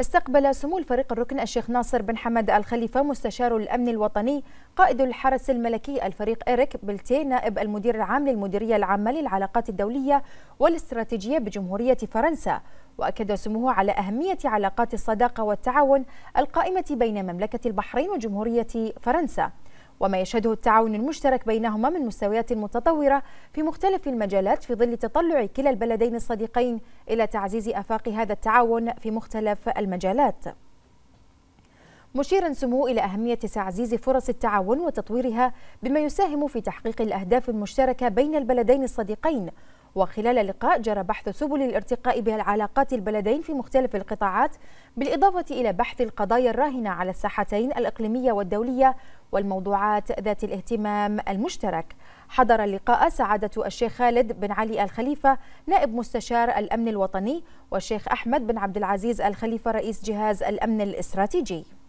استقبل سمو الفريق الركن الشيخ ناصر بن حمد الخليفة مستشار الأمن الوطني قائد الحرس الملكي الفريق إيريك بلتي نائب المدير العام للمديرية العامة للعلاقات الدولية والاستراتيجية بجمهورية فرنسا وأكد سموه على أهمية علاقات الصداقة والتعاون القائمة بين مملكة البحرين وجمهورية فرنسا وما يشهده التعاون المشترك بينهما من مستويات متطورة في مختلف المجالات في ظل تطلع كلا البلدين الصديقين إلى تعزيز آفاق هذا التعاون في مختلف المجالات مشيرا سمو إلى أهمية تعزيز فرص التعاون وتطويرها بما يساهم في تحقيق الأهداف المشتركة بين البلدين الصديقين وخلال اللقاء جرى بحث سبل الارتقاء بها البلدين في مختلف القطاعات بالإضافة إلى بحث القضايا الراهنة على الساحتين الإقليمية والدولية والموضوعات ذات الاهتمام المشترك حضر اللقاء سعادة الشيخ خالد بن علي الخليفة نائب مستشار الأمن الوطني والشيخ أحمد بن عبد العزيز الخليفة رئيس جهاز الأمن الاستراتيجي